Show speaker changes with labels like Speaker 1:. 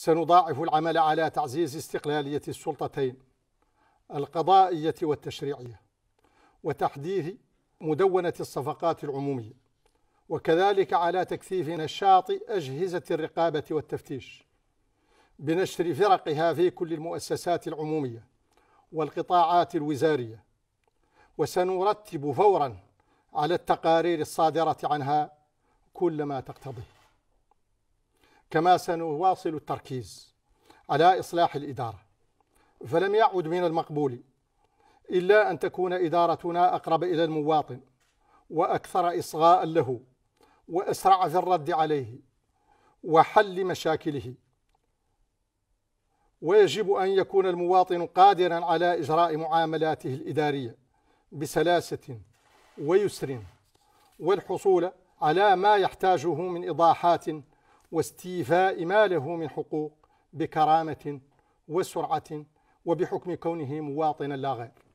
Speaker 1: سنضاعف العمل على تعزيز استقلالية السلطتين القضائية والتشريعية وتحديث مدونة الصفقات العمومية وكذلك على تكثيف نشاط أجهزة الرقابة والتفتيش بنشر فرقها في كل المؤسسات العمومية والقطاعات الوزارية وسنرتب فورا على التقارير الصادرة عنها كل ما تقتضيه كما سنواصل التركيز على إصلاح الإدارة فلم يعد من المقبول إلا أن تكون إدارتنا أقرب إلى المواطن وأكثر إصغاء له وأسرع في الرد عليه وحل مشاكله ويجب أن يكون المواطن قادرا على إجراء معاملاته الإدارية بسلاسة ويسر والحصول على ما يحتاجه من إضاحات واستيفاء ما له من حقوق بكرامة وسرعة وبحكم كونه مواطنا
Speaker 2: لا غير